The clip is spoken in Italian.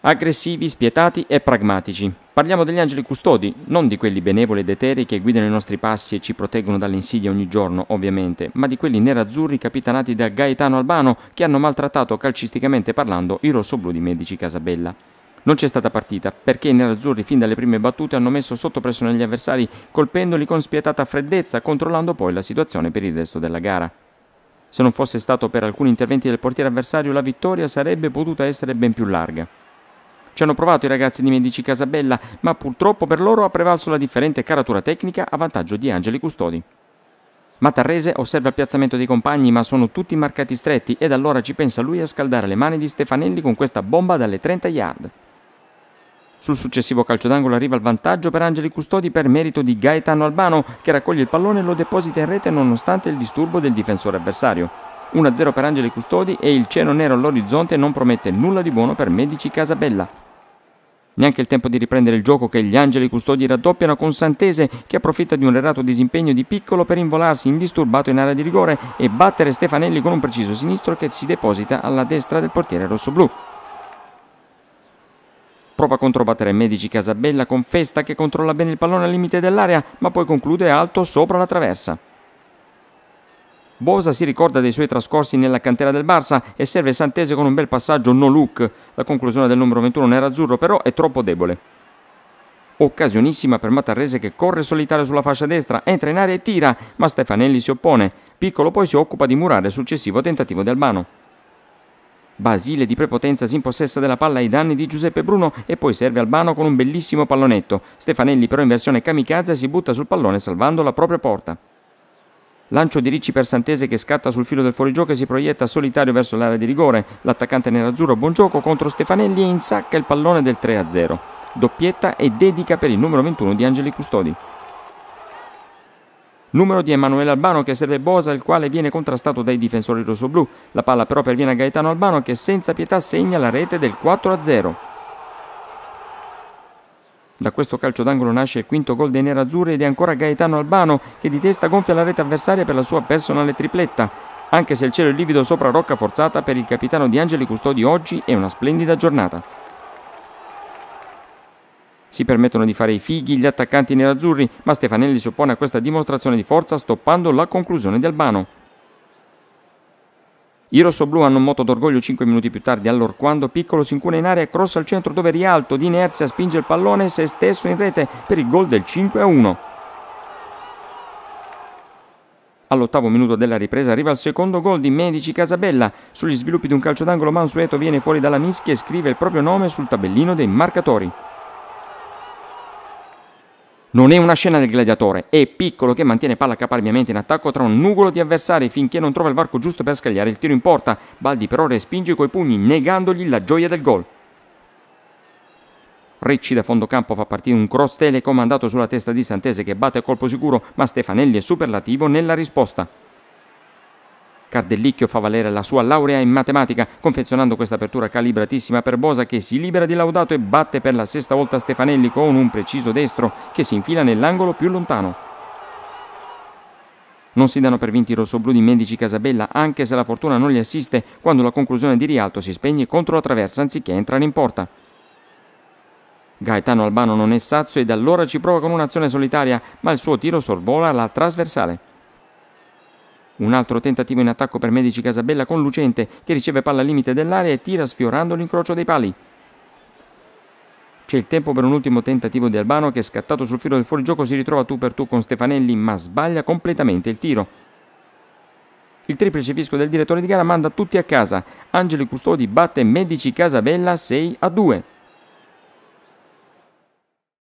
aggressivi, spietati e pragmatici. Parliamo degli angeli custodi, non di quelli benevoli ed eteri che guidano i nostri passi e ci proteggono dalle insidie ogni giorno, ovviamente, ma di quelli nerazzurri capitanati da Gaetano Albano che hanno maltrattato calcisticamente parlando i rossoblù di Medici Casabella. Non c'è stata partita, perché i nerazzurri fin dalle prime battute hanno messo sotto pressione gli avversari, colpendoli con spietata freddezza, controllando poi la situazione per il resto della gara. Se non fosse stato per alcuni interventi del portiere avversario, la vittoria sarebbe potuta essere ben più larga. Ci hanno provato i ragazzi di Medici Casabella, ma purtroppo per loro ha prevalso la differente caratura tecnica a vantaggio di Angeli Custodi. Matarrese osserva il piazzamento dei compagni ma sono tutti marcati stretti ed allora ci pensa lui a scaldare le mani di Stefanelli con questa bomba dalle 30 yard. Sul successivo calcio d'angolo arriva il vantaggio per Angeli Custodi per merito di Gaetano Albano che raccoglie il pallone e lo deposita in rete nonostante il disturbo del difensore avversario. 1-0 per Angeli Custodi e il cielo nero all'orizzonte non promette nulla di buono per Medici Casabella. Neanche il tempo di riprendere il gioco che gli angeli custodi raddoppiano con Santese che approfitta di un errato disimpegno di piccolo per involarsi indisturbato in area di rigore e battere Stefanelli con un preciso sinistro che si deposita alla destra del portiere rossoblù prova a controbattere Medici Casabella con Festa che controlla bene il pallone al limite dell'area ma poi conclude alto sopra la traversa. Bosa si ricorda dei suoi trascorsi nella cantera del Barça e serve Santese con un bel passaggio no look. La conclusione del numero 21 nerazzurro però è troppo debole. Occasionissima per Matarrese che corre solitario sulla fascia destra, entra in area e tira, ma Stefanelli si oppone. Piccolo poi si occupa di murare il successivo tentativo di Albano. Basile di prepotenza si impossessa della palla ai danni di Giuseppe Bruno e poi serve Albano con un bellissimo pallonetto. Stefanelli però in versione kamikaze si butta sul pallone salvando la propria porta. Lancio di Ricci per Santese che scatta sul filo del fuorigioco e si proietta solitario verso l'area di rigore. L'attaccante nerazzurro buongioco contro Stefanelli e insacca il pallone del 3-0. Doppietta e dedica per il numero 21 di Angeli Custodi. Numero di Emanuele Albano che serve Bosa, il quale viene contrastato dai difensori rossoblù. La palla però perviene a Gaetano Albano che senza pietà segna la rete del 4-0. Da questo calcio d'angolo nasce il quinto gol dei nerazzurri ed è ancora Gaetano Albano che di testa gonfia la rete avversaria per la sua personale tripletta. Anche se il cielo è livido sopra Rocca Forzata, per il capitano di Angeli Custodi oggi è una splendida giornata. Si permettono di fare i fighi gli attaccanti nerazzurri, ma Stefanelli si oppone a questa dimostrazione di forza stoppando la conclusione di Albano. I rossoblù hanno un moto d'orgoglio 5 minuti più tardi, allorquando Piccolo si incuna in area e cross al centro dove Rialto di inerzia spinge il pallone se stesso in rete per il gol del 5-1. All'ottavo minuto della ripresa arriva il secondo gol di Medici Casabella. Sugli sviluppi di un calcio d'angolo Mansueto viene fuori dalla mischia e scrive il proprio nome sul tabellino dei marcatori. Non è una scena del gladiatore, è piccolo che mantiene palla caparbiamente in attacco tra un nugolo di avversari finché non trova il varco giusto per scagliare il tiro in porta. Baldi però respinge coi pugni negandogli la gioia del gol. Ricci da fondo campo fa partire un cross telecomandato sulla testa di Santese che batte a colpo sicuro, ma Stefanelli è superlativo nella risposta. Cardellicchio fa valere la sua laurea in matematica, confezionando questa apertura calibratissima per Bosa che si libera di Laudato e batte per la sesta volta Stefanelli con un preciso destro che si infila nell'angolo più lontano. Non si danno per vinti i rossoblù di Medici Casabella, anche se la fortuna non li assiste quando la conclusione di Rialto si spegne contro la traversa anziché entrare in porta. Gaetano Albano non è sazio ed allora ci prova con un'azione solitaria, ma il suo tiro sorvola la trasversale. Un altro tentativo in attacco per Medici Casabella con Lucente che riceve palla al limite dell'area e tira sfiorando l'incrocio dei pali. C'è il tempo per un ultimo tentativo di Albano che scattato sul filo del fuorigioco si ritrova tu per tu con Stefanelli ma sbaglia completamente il tiro. Il triplice fisco del direttore di gara manda tutti a casa. Angeli Custodi batte Medici Casabella 6 a 2.